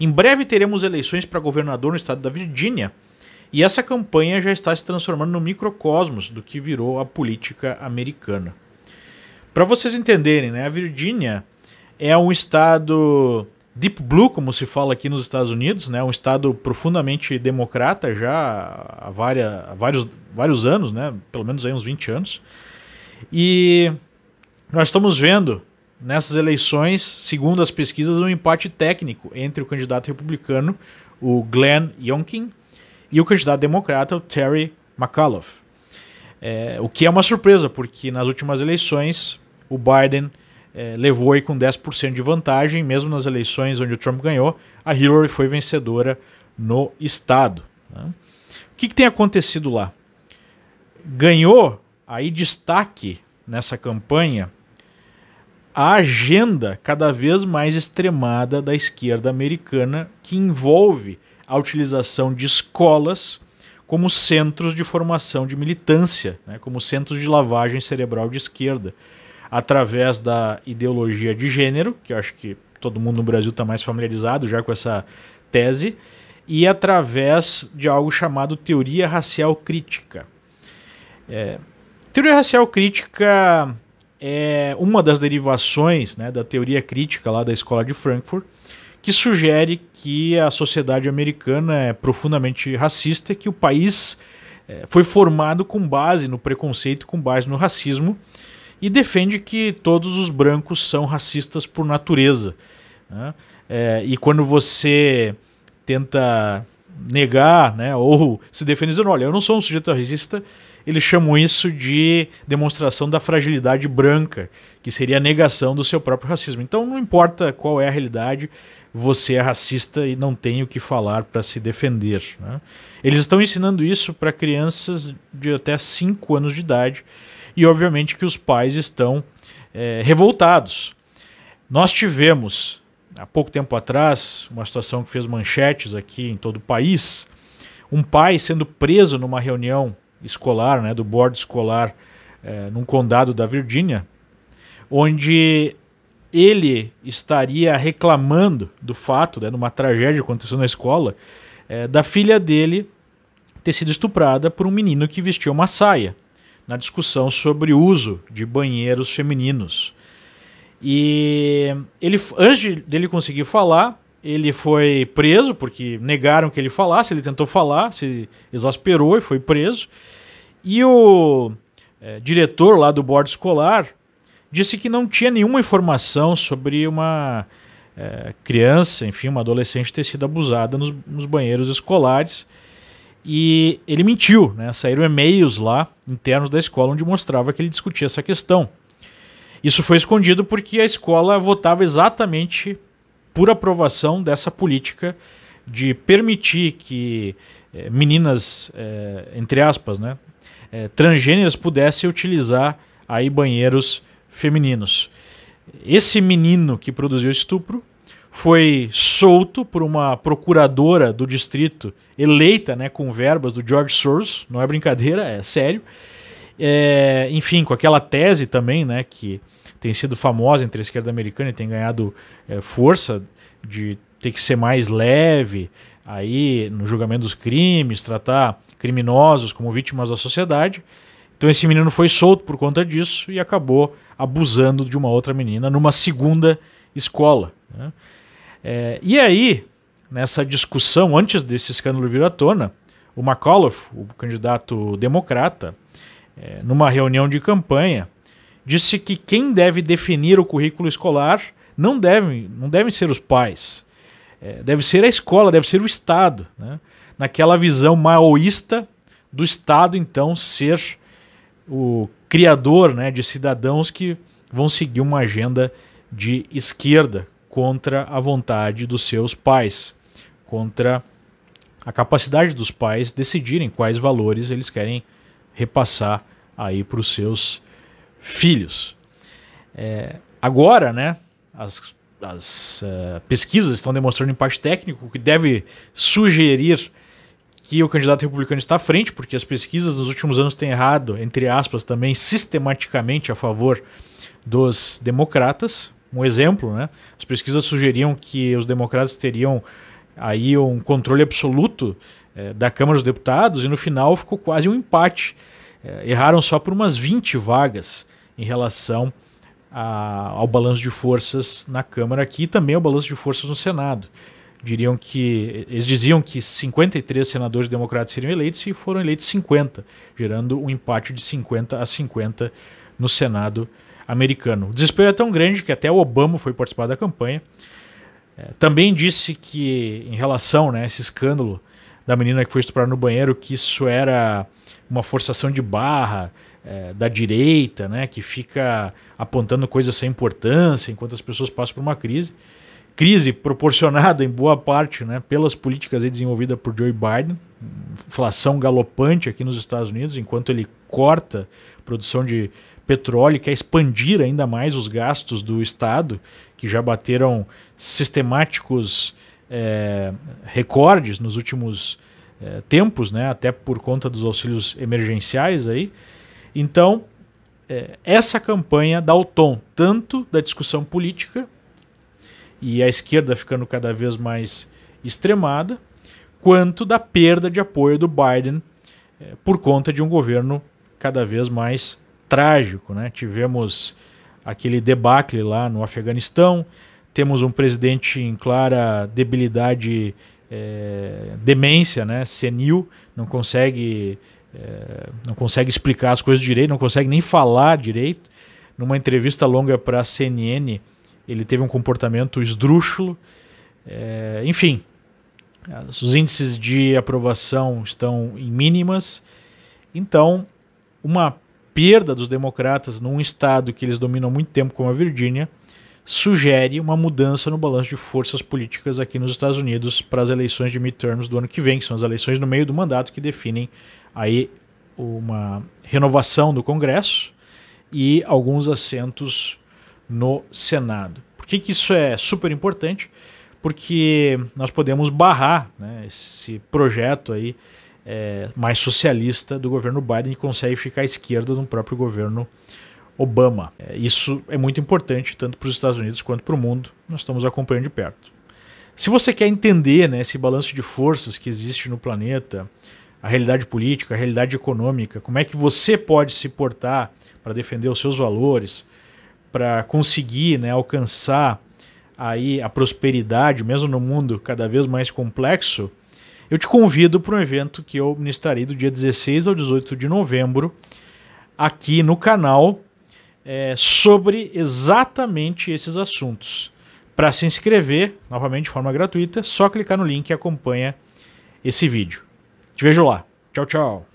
Em breve teremos eleições para governador no estado da Virgínia, e essa campanha já está se transformando no microcosmos do que virou a política americana. Para vocês entenderem, né, a Virgínia é um estado deep blue, como se fala aqui nos Estados Unidos, né, um estado profundamente democrata já há, várias, há vários, vários anos, né, pelo menos aí uns 20 anos. E nós estamos vendo nessas eleições, segundo as pesquisas, um empate técnico entre o candidato republicano, o Glenn Youngkin, e o candidato democrata, o Terry McAuliffe. É, o que é uma surpresa, porque nas últimas eleições o Biden é, levou aí com 10% de vantagem, mesmo nas eleições onde o Trump ganhou, a Hillary foi vencedora no estado. Né? O que, que tem acontecido lá? Ganhou aí destaque nessa campanha a agenda cada vez mais extremada da esquerda americana, que envolve a utilização de escolas como centros de formação de militância, né, como centros de lavagem cerebral de esquerda, através da ideologia de gênero, que eu acho que todo mundo no Brasil está mais familiarizado já com essa tese, e através de algo chamado teoria racial crítica. É, teoria racial crítica é uma das derivações né, da teoria crítica lá da Escola de Frankfurt, que sugere que a sociedade americana é profundamente racista, que o país é, foi formado com base no preconceito, com base no racismo, e defende que todos os brancos são racistas por natureza. Né? É, e quando você tenta negar, né, ou se defender dizendo, olha, eu não sou um sujeito racista, eles chamam isso de demonstração da fragilidade branca, que seria a negação do seu próprio racismo. Então não importa qual é a realidade, você é racista e não tem o que falar para se defender. Né? Eles estão ensinando isso para crianças de até 5 anos de idade e obviamente que os pais estão é, revoltados. Nós tivemos há pouco tempo atrás, uma situação que fez manchetes aqui em todo o país, um pai sendo preso numa reunião escolar, né, do board escolar é, num condado da Virgínia, onde ele estaria reclamando do fato, né, numa tragédia que aconteceu na escola, é, da filha dele ter sido estuprada por um menino que vestia uma saia, na discussão sobre o uso de banheiros femininos. E ele, antes dele conseguir falar, ele foi preso porque negaram que ele falasse. Ele tentou falar, se exasperou e foi preso. E o é, diretor lá do board escolar disse que não tinha nenhuma informação sobre uma é, criança, enfim, uma adolescente ter sido abusada nos, nos banheiros escolares. E ele mentiu, né? Saíram e-mails lá internos da escola onde mostrava que ele discutia essa questão. Isso foi escondido porque a escola votava exatamente por aprovação dessa política de permitir que eh, meninas, eh, entre aspas, né, eh, transgêneras pudessem utilizar aí banheiros femininos. Esse menino que produziu estupro foi solto por uma procuradora do distrito eleita né, com verbas do George Soros, não é brincadeira, é sério. É, enfim, com aquela tese também, né, que tem sido famosa entre a esquerda americana e tem ganhado é, força de ter que ser mais leve aí no julgamento dos crimes, tratar criminosos como vítimas da sociedade. Então esse menino foi solto por conta disso e acabou abusando de uma outra menina numa segunda escola. Né? É, e aí, nessa discussão, antes desse escândalo vir à tona, o McAuliffe, o candidato democrata, é, numa reunião de campanha, disse que quem deve definir o currículo escolar não devem não devem ser os pais, é, deve ser a escola, deve ser o Estado, né? naquela visão maoísta do Estado então ser o criador né, de cidadãos que vão seguir uma agenda de esquerda contra a vontade dos seus pais, contra a capacidade dos pais decidirem quais valores eles querem repassar aí para os seus filhos. É, agora, né, as, as uh, pesquisas estão demonstrando empate técnico, o que deve sugerir que o candidato republicano está à frente, porque as pesquisas nos últimos anos têm errado, entre aspas, também sistematicamente a favor dos democratas. Um exemplo, né? As pesquisas sugeriam que os democratas teriam aí um controle absoluto eh, da Câmara dos Deputados e no final ficou quase um empate é, erraram só por umas 20 vagas em relação a, ao balanço de forças na Câmara aqui e também ao balanço de forças no Senado. Diriam que eles diziam que 53 senadores democratas seriam eleitos e foram eleitos 50, gerando um empate de 50 a 50 no Senado americano. O desespero é tão grande que até o Obama foi participar da campanha. É, também disse que em relação né, a esse escândalo da menina que foi estuprada no banheiro, que isso era uma forçação de barra é, da direita, né, que fica apontando coisas sem importância enquanto as pessoas passam por uma crise. Crise proporcionada em boa parte né, pelas políticas desenvolvidas por Joe Biden, inflação galopante aqui nos Estados Unidos, enquanto ele corta produção de petróleo, quer expandir ainda mais os gastos do Estado, que já bateram sistemáticos é, recordes nos últimos é, tempos, né? até por conta dos auxílios emergenciais. aí. Então, é, essa campanha dá o tom tanto da discussão política e a esquerda ficando cada vez mais extremada, quanto da perda de apoio do Biden é, por conta de um governo cada vez mais trágico. Né? Tivemos aquele debacle lá no Afeganistão, temos um presidente em clara debilidade, é, demência, né, senil, não consegue, é, não consegue explicar as coisas direito, não consegue nem falar direito. Numa entrevista longa para a CNN, ele teve um comportamento esdrúxulo. É, enfim, os índices de aprovação estão em mínimas. Então, uma perda dos democratas num estado que eles dominam há muito tempo, como a Virgínia, sugere uma mudança no balanço de forças políticas aqui nos Estados Unidos para as eleições de midterms do ano que vem, que são as eleições no meio do mandato que definem aí uma renovação do Congresso e alguns assentos no Senado. Por que, que isso é super importante? Porque nós podemos barrar né, esse projeto aí é, mais socialista do governo Biden que consegue ficar à esquerda do próprio governo Obama. É, isso é muito importante tanto para os Estados Unidos quanto para o mundo. Nós estamos acompanhando de perto. Se você quer entender né, esse balanço de forças que existe no planeta, a realidade política, a realidade econômica, como é que você pode se portar para defender os seus valores, para conseguir né, alcançar aí a prosperidade, mesmo no mundo cada vez mais complexo, eu te convido para um evento que eu ministrarei do dia 16 ao 18 de novembro aqui no canal é, sobre exatamente esses assuntos. Para se inscrever, novamente de forma gratuita, só clicar no link que acompanha esse vídeo. Te vejo lá. Tchau, tchau.